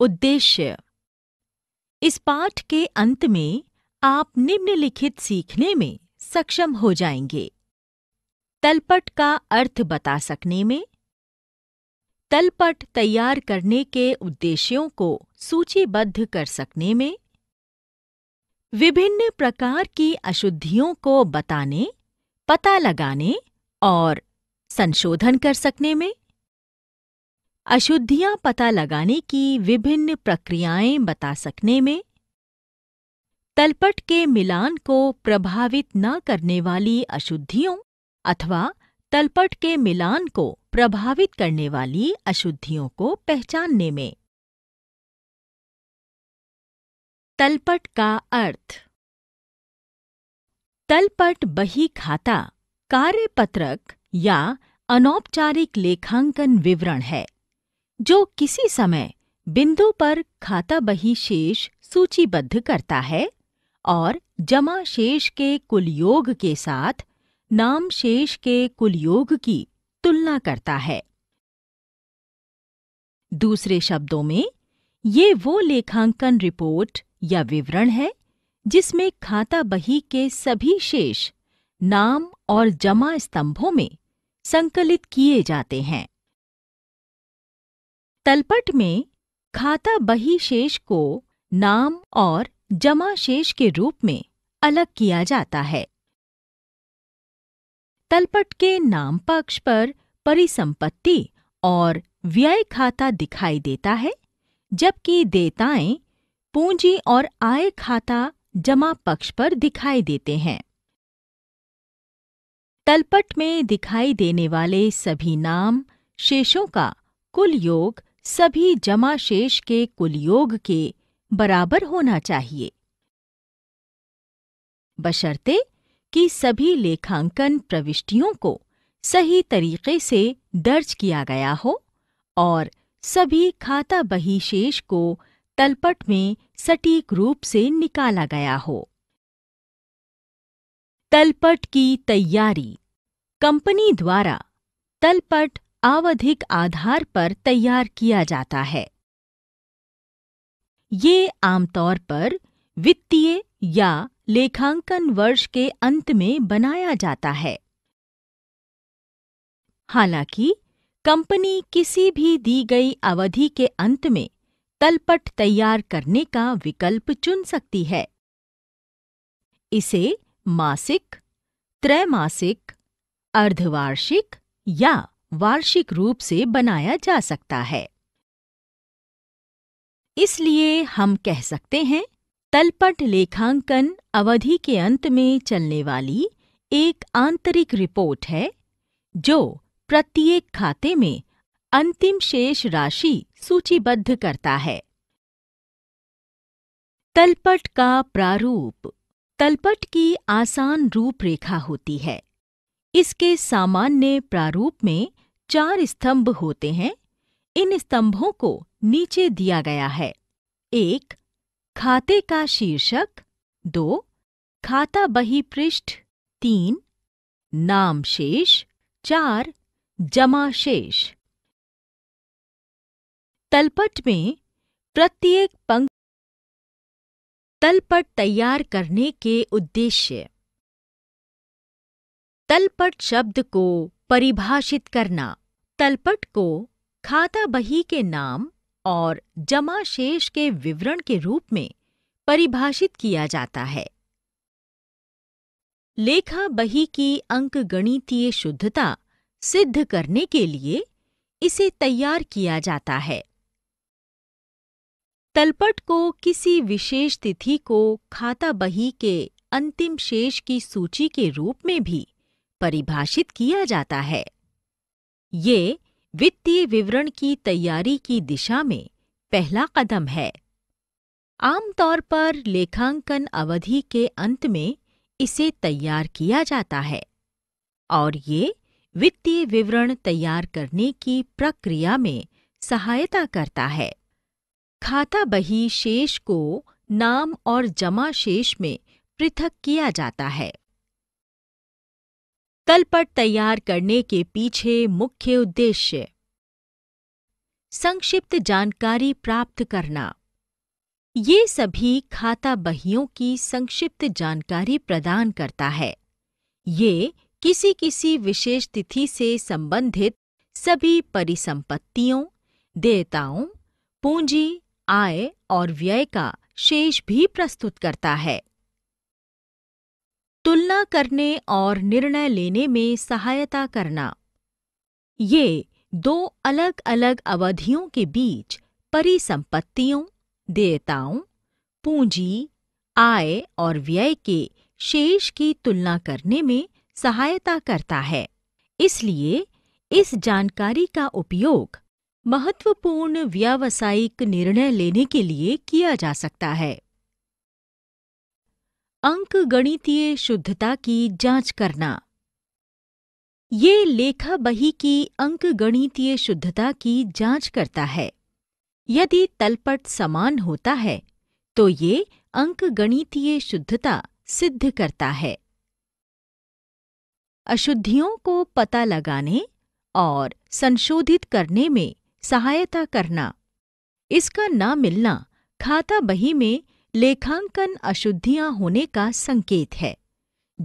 उद्देश्य इस पाठ के अंत में आप निम्नलिखित सीखने में सक्षम हो जाएंगे तलपट का अर्थ बता सकने में तलपट तैयार करने के उद्देश्यों को सूचीबद्ध कर सकने में विभिन्न प्रकार की अशुद्धियों को बताने पता लगाने और संशोधन कर सकने में अशुद्धियां पता लगाने की विभिन्न प्रक्रियाएं बता सकने में तलपट के मिलान को प्रभावित न करने वाली अशुद्धियों अथवा तलपट के मिलान को प्रभावित करने वाली अशुद्धियों को पहचानने में तलपट का अर्थ तलपट बही खाता कार्यपत्रक या अनौपचारिक लेखांकन विवरण है जो किसी समय बिंदु पर खाता बही शेष सूचीबद्ध करता है और जमा शेष के कुल योग के साथ नाम शेष के कुल योग की तुलना करता है दूसरे शब्दों में ये वो लेखांकन रिपोर्ट या विवरण है जिसमें खाता बही के सभी शेष नाम और जमा स्तंभों में संकलित किए जाते हैं तलपट में खाता बही शेष को नाम और जमा शेष के रूप में अलग किया जाता है तलपट के नाम पक्ष पर परिसंपत्ति और व्यय खाता दिखाई देता है जबकि देताएं पूंजी और आय खाता जमा पक्ष पर दिखाई देते हैं तलपट में दिखाई देने वाले सभी नाम शेषों का कुल योग सभी जमा शेष के कुल योग के बराबर होना चाहिए बशर्ते कि सभी लेखांकन प्रविष्टियों को सही तरीके से दर्ज किया गया हो और सभी खाता बही शेष को तलपट में सटीक रूप से निकाला गया हो तलपट की तैयारी कंपनी द्वारा तलपट आवधिक आधार पर तैयार किया जाता है ये आमतौर पर वित्तीय या लेखांकन वर्ष के अंत में बनाया जाता है हालांकि कंपनी किसी भी दी गई अवधि के अंत में तलपट तैयार करने का विकल्प चुन सकती है इसे मासिक त्रैमासिक अर्धवार्षिक या वार्षिक रूप से बनाया जा सकता है इसलिए हम कह सकते हैं तलपट लेखांकन अवधि के अंत में चलने वाली एक आंतरिक रिपोर्ट है जो प्रत्येक खाते में अंतिम शेष राशि सूचीबद्ध करता है तलपट का प्रारूप तलपट की आसान रूपरेखा होती है इसके सामान्य प्रारूप में चार स्तंभ होते हैं इन स्तंभों को नीचे दिया गया है एक खाते का शीर्षक दो खाता बही पृष्ठ तीन नाम शेष चार जमा शेष तलपट में प्रत्येक पंक्ति तलपट तैयार करने के उद्देश्य तलपट शब्द को परिभाषित करना तलपट को खाता बही के नाम और जमा शेष के विवरण के रूप में परिभाषित किया जाता है लेखा बही की अंकगणितीय शुद्धता सिद्ध करने के लिए इसे तैयार किया जाता है तलपट को किसी विशेष तिथि को खाता बही के अंतिम शेष की सूची के रूप में भी परिभाषित किया जाता है ये वित्तीय विवरण की तैयारी की दिशा में पहला कदम है आमतौर पर लेखांकन अवधि के अंत में इसे तैयार किया जाता है और ये वित्तीय विवरण तैयार करने की प्रक्रिया में सहायता करता है खाता बही शेष को नाम और जमा शेष में पृथक किया जाता है तलपट तैयार करने के पीछे मुख्य उद्देश्य संक्षिप्त जानकारी प्राप्त करना ये सभी खाता बहियों की संक्षिप्त जानकारी प्रदान करता है ये किसी किसी विशेष तिथि से संबंधित सभी परिसंपत्तियों देयताओं पूंजी आय और व्यय का शेष भी प्रस्तुत करता है तुलना करने और निर्णय लेने में सहायता करना ये दो अलग अलग अवधियों के बीच परिसंपत्तियों देयताओं पूंजी आय और व्यय के शेष की तुलना करने में सहायता करता है इसलिए इस जानकारी का उपयोग महत्वपूर्ण व्यावसायिक निर्णय लेने के लिए किया जा सकता है अंक गणितीय शुद्धता की जांच करना ये लेखा बही की अंक गणितीय शुद्धता की जांच करता है यदि तलपट समान होता है तो ये अंक गणितीय शुद्धता सिद्ध करता है अशुद्धियों को पता लगाने और संशोधित करने में सहायता करना इसका न मिलना खाता बही में लेखांकन अशुद्धियां होने का संकेत है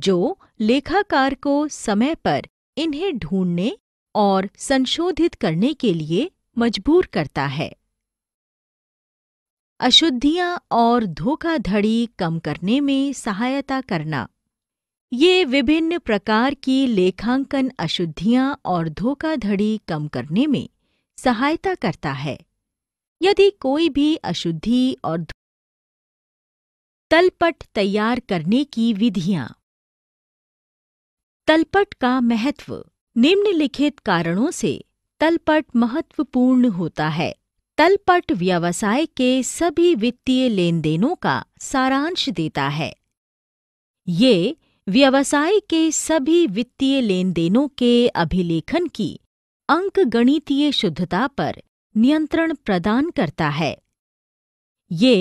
जो लेखाकार को समय पर इन्हें ढूंढने और संशोधित करने के लिए मजबूर करता है अशुद्धियां और धोखाधड़ी कम करने में सहायता करना ये विभिन्न प्रकार की लेखांकन अशुद्धियां और धोखाधड़ी कम करने में सहायता करता है यदि कोई भी अशुद्धि और तलपट तैयार करने की विधियां तलपट का महत्व निम्नलिखित कारणों से तलपट महत्वपूर्ण होता है तलपट व्यवसाय के सभी वित्तीय लेनदेनों का सारांश देता है ये व्यवसाय के सभी वित्तीय लेनदेनों के अभिलेखन की अंकगणितीय शुद्धता पर नियंत्रण प्रदान करता है ये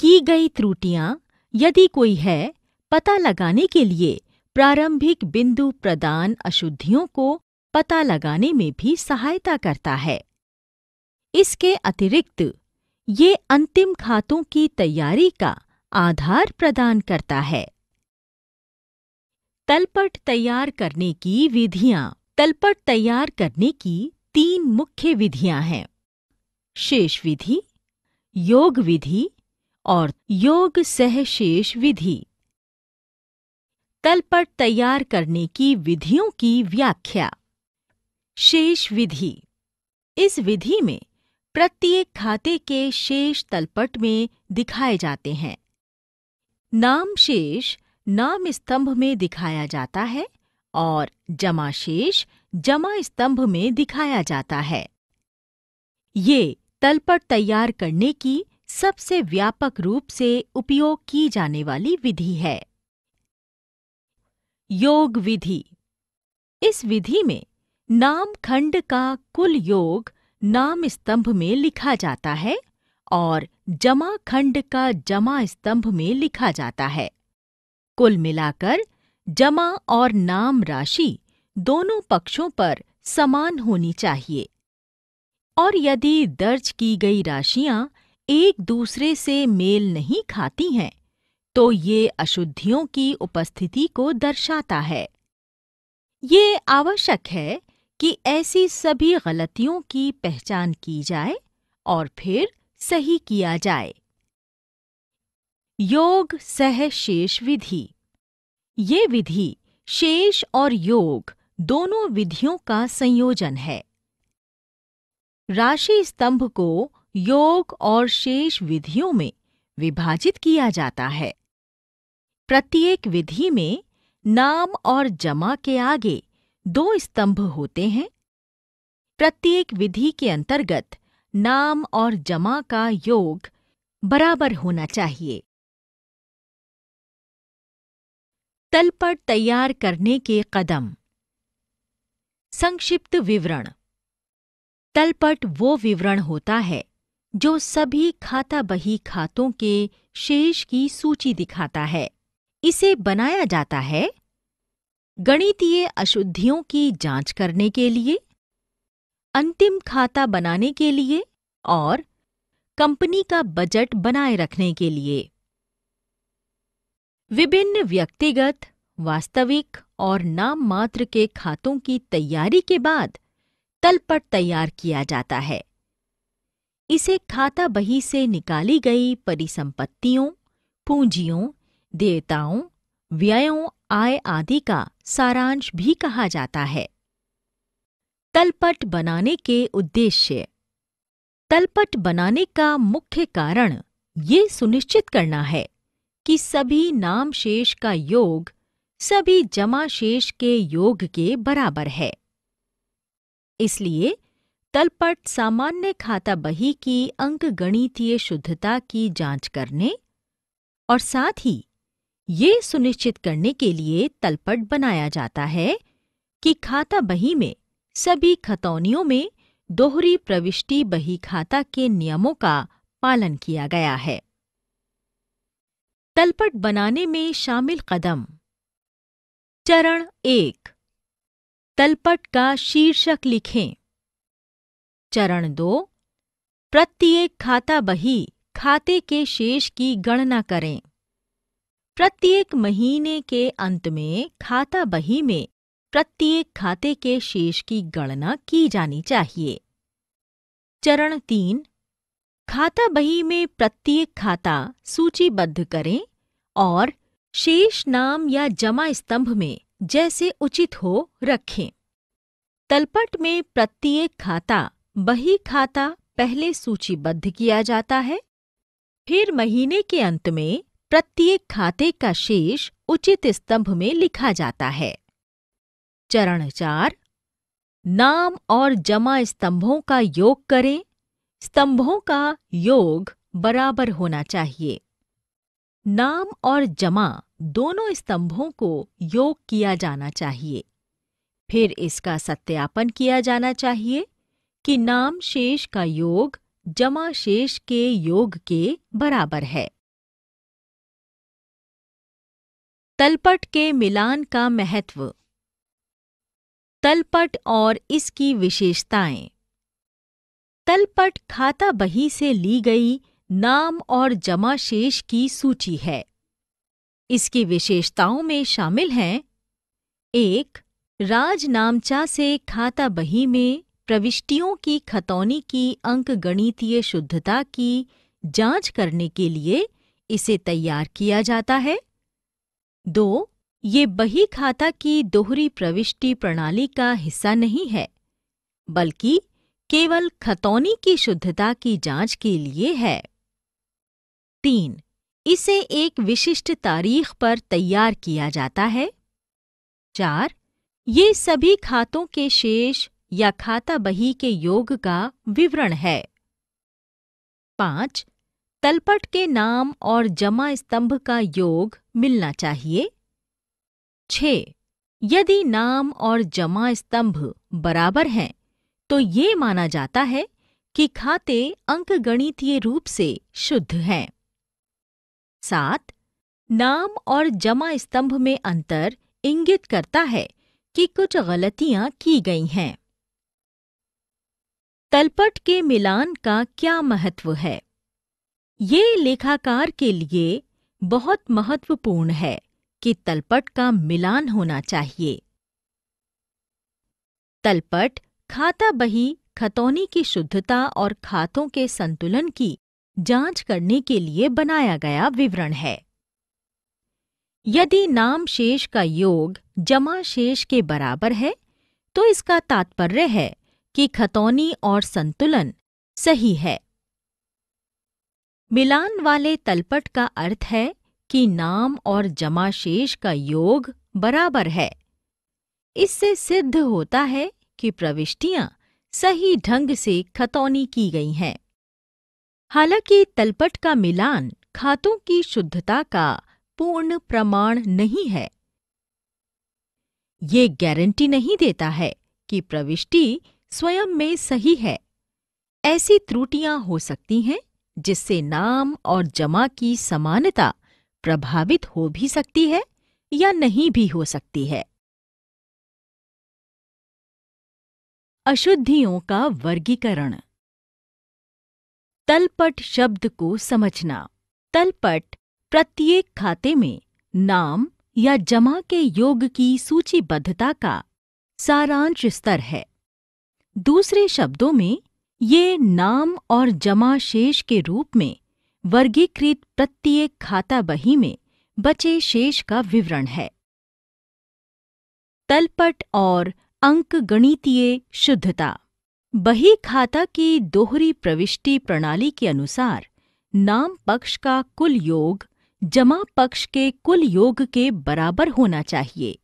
की गई त्रुटियां यदि कोई है पता लगाने के लिए प्रारंभिक बिंदु प्रदान अशुद्धियों को पता लगाने में भी सहायता करता है इसके अतिरिक्त ये अंतिम खातों की तैयारी का आधार प्रदान करता है तलपट तैयार करने की विधियां तलपट तैयार करने की तीन मुख्य विधियां हैं शेष विधि योग विधि और योग सहशेष विधि तलपट तैयार करने की विधियों की व्याख्या शेष विधि इस विधि में प्रत्येक खाते के शेष तलपट में दिखाए जाते हैं नाम शेष नाम स्तंभ में दिखाया जाता है और जमा शेष जमा स्तंभ में दिखाया जाता है ये तलपट तैयार करने की सबसे व्यापक रूप से उपयोग की जाने वाली विधि है योग विधि इस विधि में नाम खंड का कुल योग नाम स्तंभ में लिखा जाता है और जमा खंड का जमा स्तंभ में लिखा जाता है कुल मिलाकर जमा और नाम राशि दोनों पक्षों पर समान होनी चाहिए और यदि दर्ज की गई राशियां एक दूसरे से मेल नहीं खाती हैं तो ये अशुद्धियों की उपस्थिति को दर्शाता है ये आवश्यक है कि ऐसी सभी गलतियों की पहचान की जाए और फिर सही किया जाए योग सह शेष विधि ये विधि शेष और योग दोनों विधियों का संयोजन है राशि स्तंभ को योग और शेष विधियों में विभाजित किया जाता है प्रत्येक विधि में नाम और जमा के आगे दो स्तंभ होते हैं प्रत्येक विधि के अंतर्गत नाम और जमा का योग बराबर होना चाहिए तलपट तैयार करने के कदम संक्षिप्त विवरण तलपट वो विवरण होता है जो सभी खाता बही खातों के शेष की सूची दिखाता है इसे बनाया जाता है गणितीय अशुद्धियों की जांच करने के लिए अंतिम खाता बनाने के लिए और कंपनी का बजट बनाए रखने के लिए विभिन्न व्यक्तिगत वास्तविक और नाम मात्र के खातों की तैयारी के बाद तलपट तैयार किया जाता है इसे खाता बही से निकाली गई परिसंपत्तियों पूंजियों देवताओं व्ययों आय आदि का सारांश भी कहा जाता है तलपट बनाने के उद्देश्य तलपट बनाने का मुख्य कारण ये सुनिश्चित करना है कि सभी नाम शेष का योग सभी जमा शेष के योग के बराबर है इसलिए तलपट सामान्य खाता बही की अंकगणितीय शुद्धता की जांच करने और साथ ही ये सुनिश्चित करने के लिए तलपट बनाया जाता है कि खाता बही में सभी खतौनियों में दोहरी प्रविष्टि बही खाता के नियमों का पालन किया गया है तलपट बनाने में शामिल कदम चरण एक तलपट का शीर्षक लिखें चरण दो प्रत्येक खाता बही खाते के शेष की गणना करें प्रत्येक महीने के अंत में खाता बही में प्रत्येक खाते के शेष की गणना की जानी चाहिए चरण तीन खाता बही में प्रत्येक खाता सूचीबद्ध करें और शेष नाम या जमा स्तंभ में जैसे उचित हो रखें तलपट में प्रत्येक खाता बही खाता पहले सूचीबद्ध किया जाता है फिर महीने के अंत में प्रत्येक खाते का शेष उचित स्तंभ में लिखा जाता है चरण चार नाम और जमा स्तंभों का योग करें स्तंभों का योग बराबर होना चाहिए नाम और जमा दोनों स्तंभों को योग किया जाना चाहिए फिर इसका सत्यापन किया जाना चाहिए कि नाम शेष का योग जमा शेष के योग के बराबर है तलपट के मिलान का महत्व तलपट और इसकी विशेषताएं तलपट खाता बही से ली गई नाम और जमा शेष की सूची है इसकी विशेषताओं में शामिल हैं एक राजनामचा से खाता बही में प्रविष्टियों की खतौनी की अंक गणितीय शुद्धता की जांच करने के लिए इसे तैयार किया जाता है दो ये बही खाता की दोहरी प्रविष्टि प्रणाली का हिस्सा नहीं है बल्कि केवल खतौनी की शुद्धता की जांच के लिए है तीन इसे एक विशिष्ट तारीख पर तैयार किया जाता है चार ये सभी खातों के शेष या खाता बही के योग का विवरण है पांच तलपट के नाम और जमा स्तंभ का योग मिलना चाहिए छ यदि नाम और जमा स्तंभ बराबर हैं तो ये माना जाता है कि खाते अंकगणितीय रूप से शुद्ध हैं सात नाम और जमा स्तंभ में अंतर इंगित करता है कि कुछ गलतियां की गई हैं तलपट के मिलान का क्या महत्व है ये लेखाकार के लिए बहुत महत्वपूर्ण है कि तलपट का मिलान होना चाहिए तलपट खाता बही खतौनी की शुद्धता और खातों के संतुलन की जांच करने के लिए बनाया गया विवरण है यदि नाम शेष का योग जमा शेष के बराबर है तो इसका तात्पर्य है कि खतौनी और संतुलन सही है मिलान वाले तलपट का अर्थ है कि नाम और जमाशेष का योग बराबर है इससे सिद्ध होता है कि प्रविष्टियां सही ढंग से खतौनी की गई हैं हालांकि तलपट का मिलान खातों की शुद्धता का पूर्ण प्रमाण नहीं है ये गारंटी नहीं देता है कि प्रविष्टि स्वयं में सही है ऐसी त्रुटियां हो सकती हैं जिससे नाम और जमा की समानता प्रभावित हो भी सकती है या नहीं भी हो सकती है अशुद्धियों का वर्गीकरण तलपट शब्द को समझना तलपट प्रत्येक खाते में नाम या जमा के योग की सूचीबद्धता का सारांश स्तर है दूसरे शब्दों में ये नाम और जमा शेष के रूप में वर्गीकृत प्रत्येक खाता बही में बचे शेष का विवरण है तलपट और अंक गणितीय शुद्धता बही खाता की दोहरी प्रविष्टि प्रणाली के अनुसार नाम पक्ष का कुल योग जमा पक्ष के कुल योग के बराबर होना चाहिए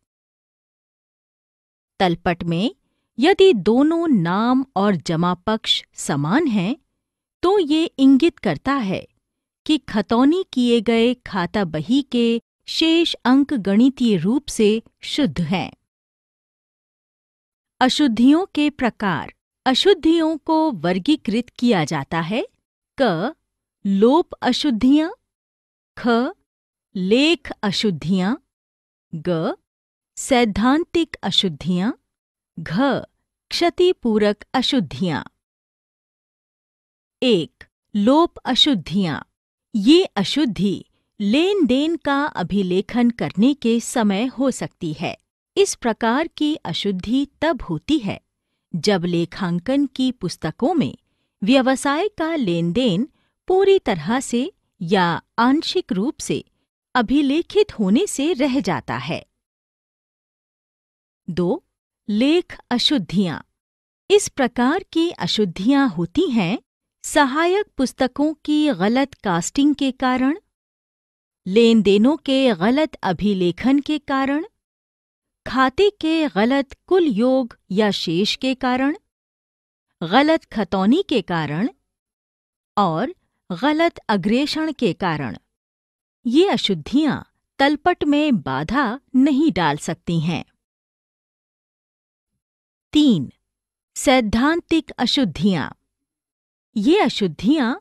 तलपट में यदि दोनों नाम और जमा पक्ष समान हैं तो ये इंगित करता है कि खतौनी किए गए खाता बही के शेष अंक गणितीय रूप से शुद्ध हैं अशुद्धियों के प्रकार अशुद्धियों को वर्गीकृत किया जाता है क लोप अशुद्धियां ख लेख अशुद्धियां ग सैद्धांतिक अशुद्धियां घ क्षतिपूरक अशुद्धियां एक लोप अशुद्धियां ये अशुद्धि लेन देन का अभिलेखन करने के समय हो सकती है इस प्रकार की अशुद्धि तब होती है जब लेखांकन की पुस्तकों में व्यवसाय का लेन देन पूरी तरह से या आंशिक रूप से अभिलेखित होने से रह जाता है दो लेख अशुद्धियाँ इस प्रकार की अशुद्धियाँ होती हैं सहायक पुस्तकों की गलत कास्टिंग के कारण लेन देनों के गलत अभिलेखन के कारण खाते के गलत कुल योग या शेष के कारण गलत खतौनी के कारण और गलत अग्रेषण के कारण ये अशुद्धियाँ तलपट में बाधा नहीं डाल सकती हैं तीन सैद्धांतिक अशुद्धियां ये अशुद्धियां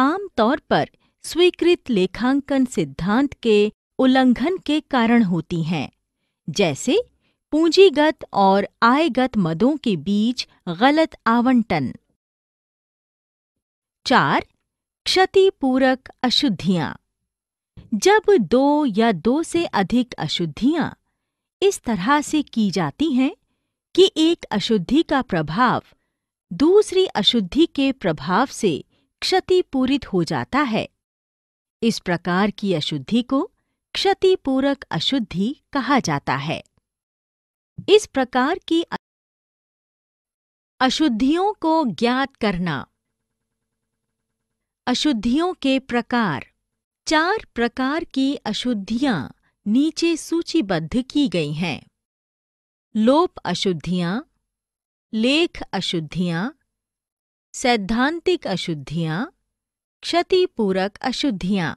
आमतौर पर स्वीकृत लेखांकन सिद्धांत के उल्लंघन के कारण होती हैं जैसे पूंजीगत और आयगत मदों के बीच गलत आवंटन चार क्षतिपूरक अशुद्धियां जब दो या दो से अधिक अशुद्धियां इस तरह से की जाती हैं कि एक अशुद्धि का प्रभाव दूसरी अशुद्धि के प्रभाव से क्षतिपूरित हो जाता है इस प्रकार की अशुद्धि को क्षतिपूरक अशुद्धि कहा जाता है इस प्रकार की अशुद्धियों को ज्ञात करना अशुद्धियों के प्रकार चार प्रकार की अशुद्धियां नीचे सूचीबद्ध की गई हैं लोप अशुद्धियां लेख अशुद्धियां सैद्धांतिक अशुद्धियां क्षतिपूरक अशुद्धियां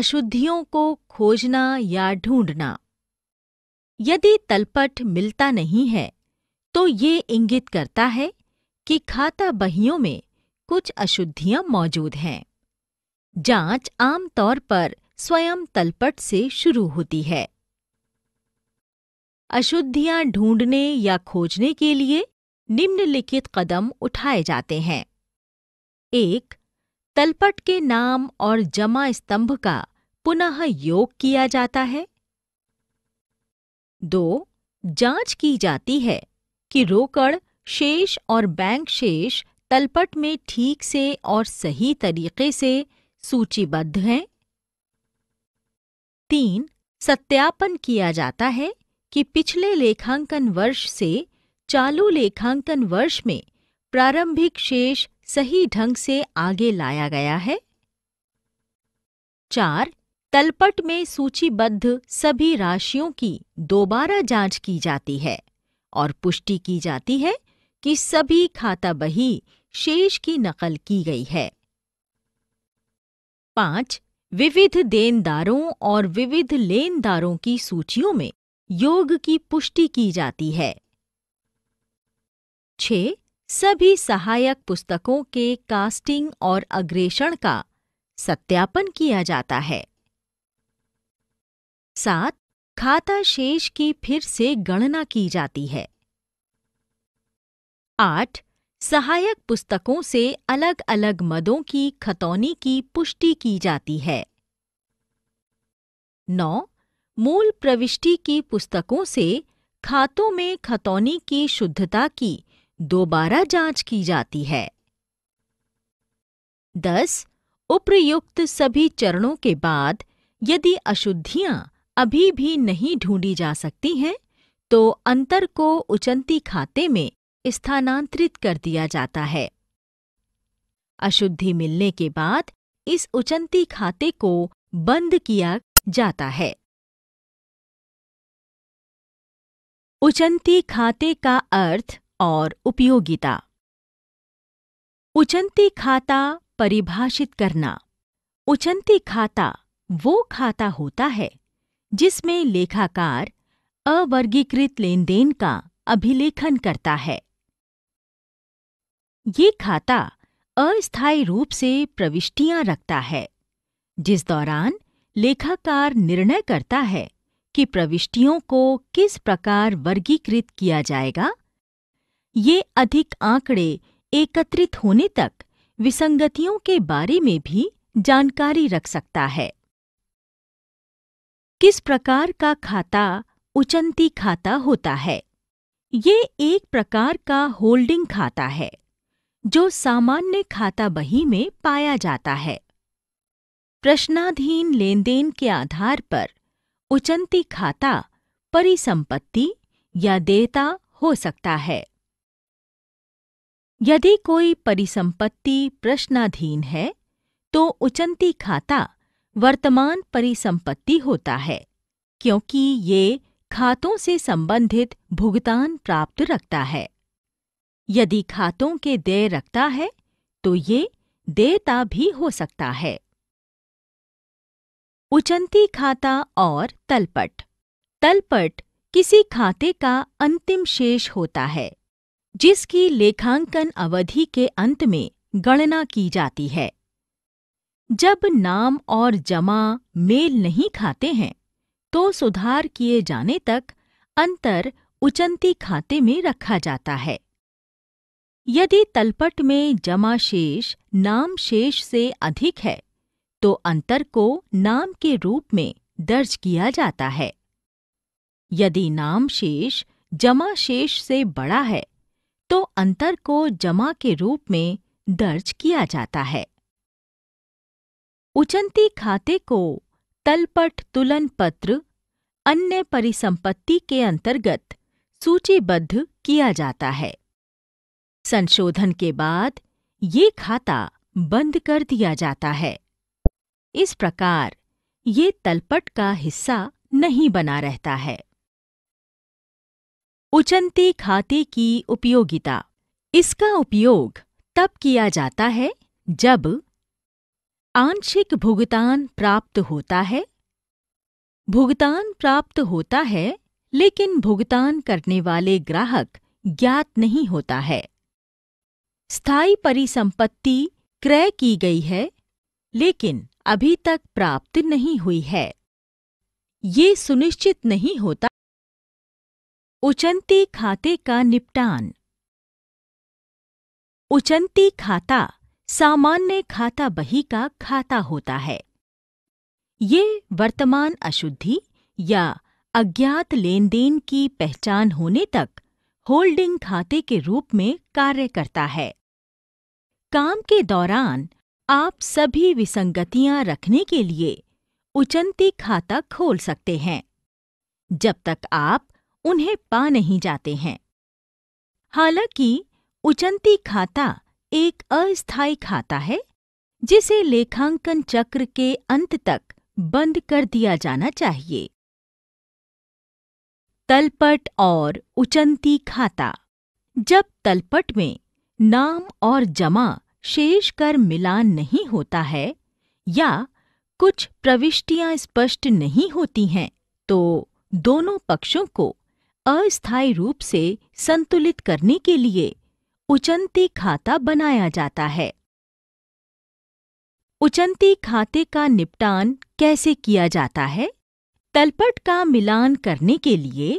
अशुद्धियों को खोजना या ढूंढना यदि तलपट मिलता नहीं है तो ये इंगित करता है कि खाता बहियों में कुछ अशुद्धियां मौजूद हैं जांच आमतौर पर स्वयं तलपट से शुरू होती है अशुद्धियां ढूंढने या खोजने के लिए निम्नलिखित कदम उठाए जाते हैं एक तलपट के नाम और जमा स्तंभ का पुनः योग किया जाता है दो जांच की जाती है कि रोकड़ शेष और बैंक शेष तलपट में ठीक से और सही तरीके से सूचीबद्ध हैं तीन सत्यापन किया जाता है कि पिछले लेखांकन वर्ष से चालू लेखांकन वर्ष में प्रारंभिक शेष सही ढंग से आगे लाया गया है चार तलपट में सूचीबद्ध सभी राशियों की दोबारा जांच की जाती है और पुष्टि की जाती है कि सभी खाता बही शेष की नकल की गई है पांच विविध देनदारों और विविध लेनदारों की सूचियों में योग की पुष्टि की जाती है छ सभी सहायक पुस्तकों के कास्टिंग और अग्रेषण का सत्यापन किया जाता है सात खाता शेष की फिर से गणना की जाती है आठ सहायक पुस्तकों से अलग अलग मदों की खतौनी की पुष्टि की जाती है नौ मूल प्रविष्टि की पुस्तकों से खातों में खतौनी की शुद्धता की दोबारा जांच की जाती है दस उप्रयुक्त सभी चरणों के बाद यदि अशुद्धियां अभी भी नहीं ढूंढी जा सकती हैं तो अंतर को उचंती खाते में स्थानांतरित कर दिया जाता है अशुद्धि मिलने के बाद इस उचंती खाते को बंद किया जाता है उचंती खाते का अर्थ और उपयोगिता उचंती खाता परिभाषित करना उचंती खाता वो खाता होता है जिसमें लेखाकार अवर्गीकृत लेनदेन का अभिलेखन करता है ये खाता अस्थायी रूप से प्रविष्टियां रखता है जिस दौरान लेखाकार निर्णय करता है कि प्रविष्टियों को किस प्रकार वर्गीकृत किया जाएगा ये अधिक आंकड़े एकत्रित होने तक विसंगतियों के बारे में भी जानकारी रख सकता है किस प्रकार का खाता उचंती खाता होता है ये एक प्रकार का होल्डिंग खाता है जो सामान्य खाता बही में पाया जाता है प्रश्नाधीन लेनदेन के आधार पर उचंती खाता परिसंपत्ति या देता हो सकता है यदि कोई परिसंपत्ति प्रश्नाधीन है तो उचंती खाता वर्तमान परिसंपत्ति होता है क्योंकि ये खातों से संबंधित भुगतान प्राप्त रखता है यदि खातों के देय रखता है तो ये देयता भी हो सकता है उचंती खाता और तलपट तलपट किसी खाते का अंतिम शेष होता है जिसकी लेखांकन अवधि के अंत में गणना की जाती है जब नाम और जमा मेल नहीं खाते हैं तो सुधार किए जाने तक अंतर उचंती खाते में रखा जाता है यदि तलपट में जमा शेष नाम शेष से अधिक है तो अंतर को नाम के रूप में दर्ज किया जाता है यदि नाम शेष जमा शेष से बड़ा है तो अंतर को जमा के रूप में दर्ज किया जाता है उचंती खाते को तलपट तुलन पत्र अन्य परिसंपत्ति के अंतर्गत सूचीबद्ध किया जाता है संशोधन के बाद ये खाता बंद कर दिया जाता है इस प्रकार ये तलपट का हिस्सा नहीं बना रहता है उचंती खाते की उपयोगिता इसका उपयोग तब किया जाता है जब आंशिक भुगतान प्राप्त होता है भुगतान प्राप्त होता है लेकिन भुगतान करने वाले ग्राहक ज्ञात नहीं होता है स्थायी परिसंपत्ति क्रय की गई है लेकिन अभी तक प्राप्त नहीं हुई है ये सुनिश्चित नहीं होता उचंती खाते का निपटान उचंती खाता सामान्य खाता बही का खाता होता है ये वर्तमान अशुद्धि या अज्ञात लेनदेन की पहचान होने तक होल्डिंग खाते के रूप में कार्य करता है काम के दौरान आप सभी विसंगतियां रखने के लिए उचंती खाता खोल सकते हैं जब तक आप उन्हें पा नहीं जाते हैं हालांकि उचंती खाता एक अस्थायी खाता है जिसे लेखांकन चक्र के अंत तक बंद कर दिया जाना चाहिए तलपट और उचंती खाता जब तलपट में नाम और जमा शेष कर मिलान नहीं होता है या कुछ प्रविष्टियां स्पष्ट नहीं होती हैं तो दोनों पक्षों को अस्थायी रूप से संतुलित करने के लिए उचंती खाता बनाया जाता है उचंती खाते का निपटान कैसे किया जाता है तलपट का मिलान करने के लिए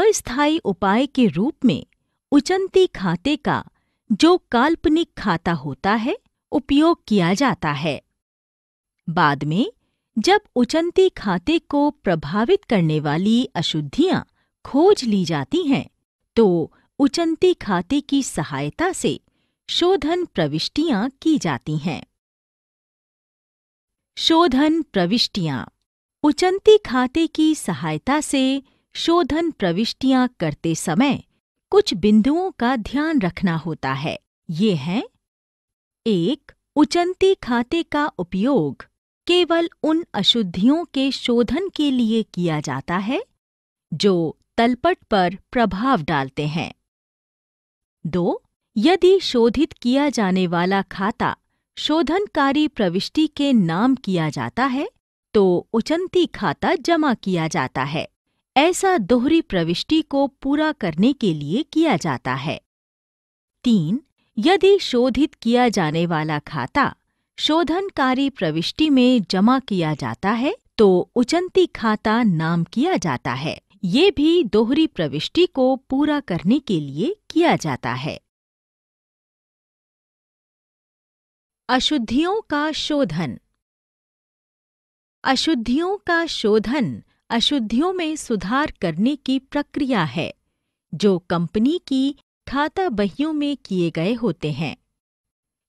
अस्थायी उपाय के रूप में उचंती खाते का जो काल्पनिक खाता होता है उपयोग किया जाता है बाद में जब उचंती खाते को प्रभावित करने वाली अशुद्धियां खोज ली जाती हैं तो उचंती खाते की सहायता से शोधन प्रविष्टियां की जाती हैं शोधन प्रविष्टियां उचंती खाते की सहायता से शोधन प्रविष्टियां करते समय कुछ बिंदुओं का ध्यान रखना होता है ये हैं एक उचंती खाते का उपयोग केवल उन अशुद्धियों के शोधन के लिए किया जाता है जो तलपट पर प्रभाव डालते हैं दो यदि शोधित किया जाने वाला खाता शोधनकारी प्रविष्टि के नाम किया जाता है तो उचंती खाता जमा किया जाता है ऐसा दोहरी प्रविष्टि को पूरा करने के लिए किया जाता है तीन यदि शोधित किया जाने वाला खाता शोधनकारी प्रविष्टि में जमा किया जाता है तो उचंती खाता नाम किया जाता है ये भी दोहरी प्रविष्टि को पूरा करने के लिए किया जाता है अशुद्धियों का शोधन अशुद्धियों का शोधन अशुद्धियों में सुधार करने की प्रक्रिया है जो कंपनी की खाता बहियों में किए गए होते हैं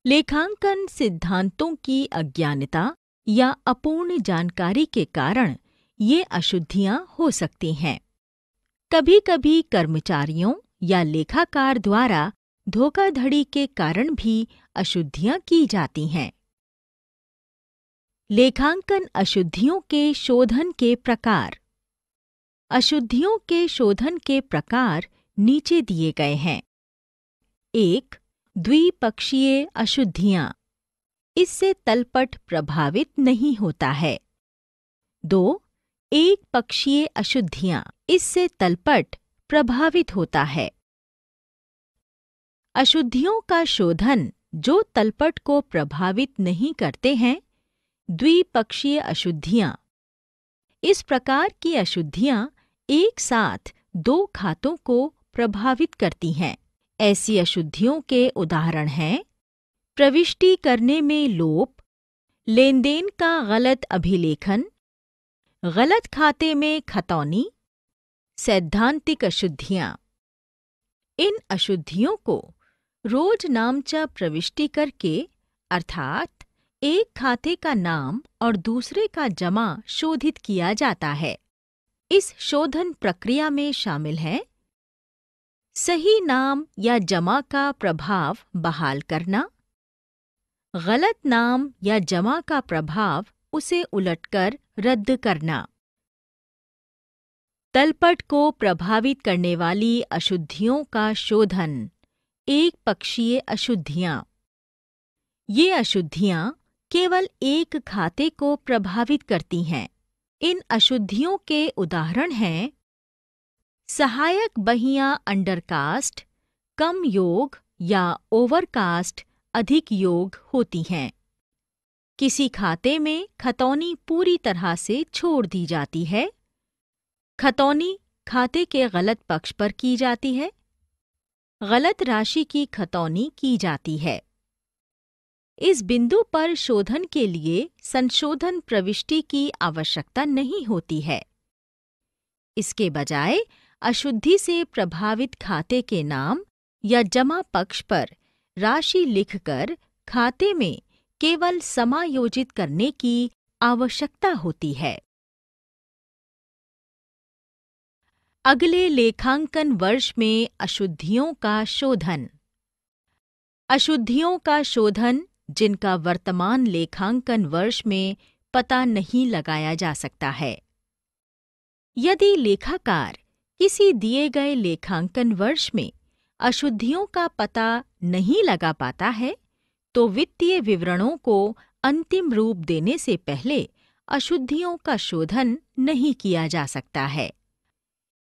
लेखांकन सिद्धांतों की अज्ञानता या अपूर्ण जानकारी के कारण ये अशुद्धियां हो सकती हैं कभी कभी कर्मचारियों या लेखाकार द्वारा धोखाधड़ी के कारण भी अशुद्धियां की जाती हैं लेखांकन अशुद्धियों के शोधन के प्रकार अशुद्धियों के शोधन के प्रकार नीचे दिए गए हैं एक द्विपक्षीय अशुद्धियां इससे तलपट प्रभावित नहीं होता है दो एक पक्षीय अशुद्धियां इससे तलपट प्रभावित होता है अशुद्धियों का शोधन जो तलपट को प्रभावित नहीं करते हैं द्विपक्षीय अशुद्धियां इस प्रकार की अशुद्धियां एक साथ दो खातों को प्रभावित करती हैं ऐसी अशुद्धियों के उदाहरण हैं प्रविष्टि करने में लोप लेनदेन का गलत अभिलेखन गलत खाते में खतौनी सैद्धांतिक अशुद्धियां इन अशुद्धियों को रोज नामचा प्रविष्टि करके अर्थात एक खाते का नाम और दूसरे का जमा शोधित किया जाता है इस शोधन प्रक्रिया में शामिल है सही नाम या जमा का प्रभाव बहाल करना गलत नाम या जमा का प्रभाव उसे उलटकर रद्द करना तलपट को प्रभावित करने वाली अशुद्धियों का शोधन एक पक्षीय अशुद्धियां ये अशुद्धियां केवल एक खाते को प्रभावित करती हैं इन अशुद्धियों के उदाहरण हैं सहायक बहिया अंडरकास्ट कम योग या ओवरकास्ट अधिक योग होती हैं किसी खाते में खतौनी पूरी तरह से छोड़ दी जाती है खतौनी खाते के गलत पक्ष पर की जाती है गलत राशि की खतौनी की जाती है इस बिंदु पर शोधन के लिए संशोधन प्रविष्टि की आवश्यकता नहीं होती है इसके बजाय अशुद्धि से प्रभावित खाते के नाम या जमा पक्ष पर राशि लिखकर खाते में केवल समायोजित करने की आवश्यकता होती है अगले लेखांकन वर्ष में अशुद्धियों का शोधन अशुद्धियों का शोधन जिनका वर्तमान लेखांकन वर्ष में पता नहीं लगाया जा सकता है यदि लेखाकार किसी दिए गए लेखांकन वर्ष में अशुद्धियों का पता नहीं लगा पाता है तो वित्तीय विवरणों को अंतिम रूप देने से पहले अशुद्धियों का शोधन नहीं किया जा सकता है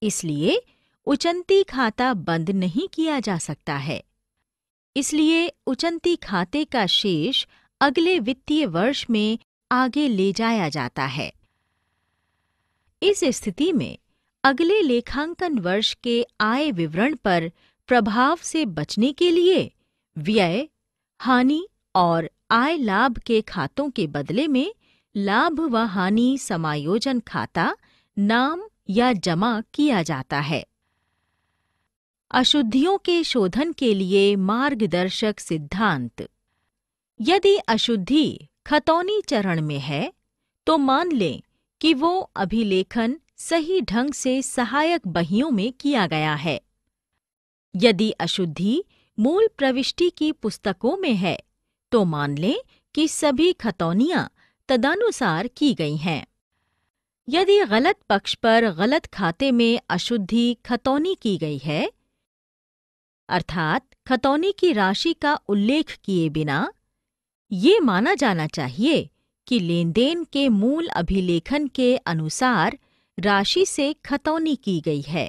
इसलिए उचंती खाता बंद नहीं किया जा सकता है इसलिए उचंती खाते का शेष अगले वित्तीय वर्ष में आगे ले जाया जाता है इस स्थिति में अगले लेखांकन वर्ष के आय विवरण पर प्रभाव से बचने के लिए व्यय हानि और आय लाभ के खातों के बदले में लाभ व हानि समायोजन खाता नाम या जमा किया जाता है अशुद्धियों के शोधन के लिए मार्गदर्शक सिद्धांत यदि अशुद्धि खतौनी चरण में है तो मान लें कि वो अभिलेखन सही ढंग से सहायक बहियों में किया गया है यदि अशुद्धि मूल प्रविष्टि की पुस्तकों में है तो मान लें कि सभी खतौनियां तदनुसार की गई हैं यदि गलत पक्ष पर गलत खाते में अशुद्धि खतौनी की गई है अर्थात खतौनी की राशि का उल्लेख किए बिना ये माना जाना चाहिए कि लेनदेन के मूल अभिलेखन के अनुसार राशि से खतौनी की गई है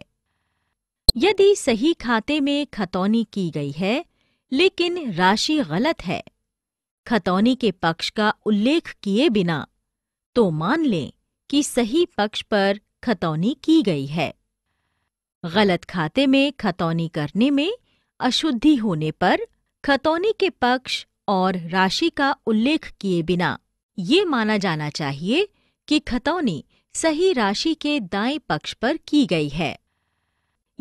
यदि सही खाते में खतौनी की गई है लेकिन राशि गलत है खतौनी के पक्ष का उल्लेख किए बिना तो मान लें कि सही पक्ष पर खतौनी की गई है गलत खाते में खतौनी करने में अशुद्धि होने पर खतौनी के पक्ष और राशि का उल्लेख किए बिना ये माना जाना चाहिए कि खतौनी सही राशि के दाएं पक्ष पर की गई है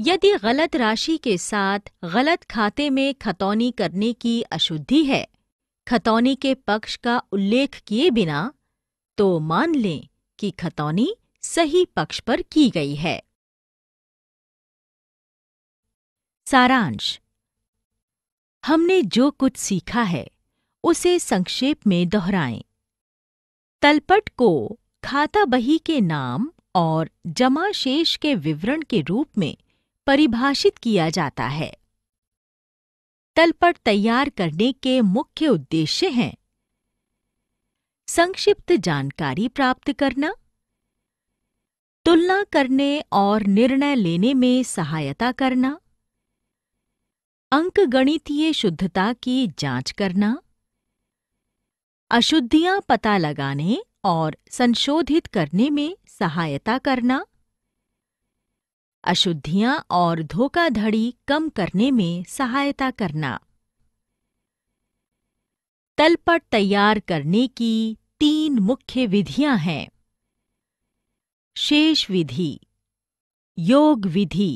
यदि गलत राशि के साथ गलत खाते में खतौनी करने की अशुद्धि है खतौनी के पक्ष का उल्लेख किए बिना तो मान लें कि खतौनी सही पक्ष पर की गई है सारांश हमने जो कुछ सीखा है उसे संक्षेप में दोहराएं तलपट को खाता बही के नाम और जमा शेष के विवरण के रूप में परिभाषित किया जाता है तलपट तैयार करने के मुख्य उद्देश्य हैं संक्षिप्त जानकारी प्राप्त करना तुलना करने और निर्णय लेने में सहायता करना अंक गणितीय शुद्धता की जांच करना अशुद्धियां पता लगाने और संशोधित करने में सहायता करना अशुद्धियां और धोखाधड़ी कम करने में सहायता करना तलपट तैयार करने की तीन मुख्य विधियां हैं शेष विधि योग विधि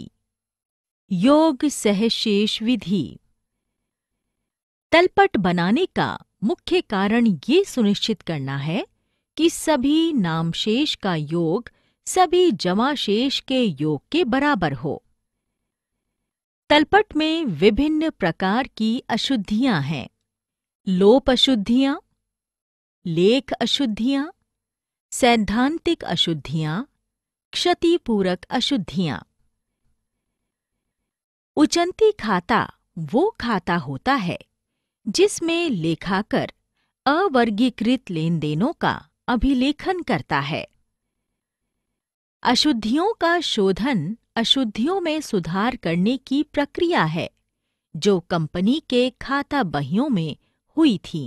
योग सहशेष विधि तलपट बनाने का मुख्य कारण ये सुनिश्चित करना है कि सभी नामशेष का योग सभी जमाशेष के योग के बराबर हो तलपट में विभिन्न प्रकार की अशुद्धियां हैं लोप अशुद्धियां लेख अशुद्धियां सैद्धांतिक अशुद्धियां क्षतिपूरक अशुद्धियां उचंती खाता वो खाता होता है जिसमें लेखाकर अवर्गीकृत लेनदेनों का अभिलेखन करता है अशुद्धियों का शोधन अशुद्धियों में सुधार करने की प्रक्रिया है जो कंपनी के खाता बहियों में हुई थी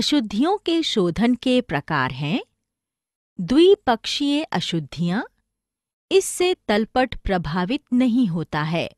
अशुद्धियों के शोधन के प्रकार हैं द्विपक्षीय अशुद्धियां इससे तलपट प्रभावित नहीं होता है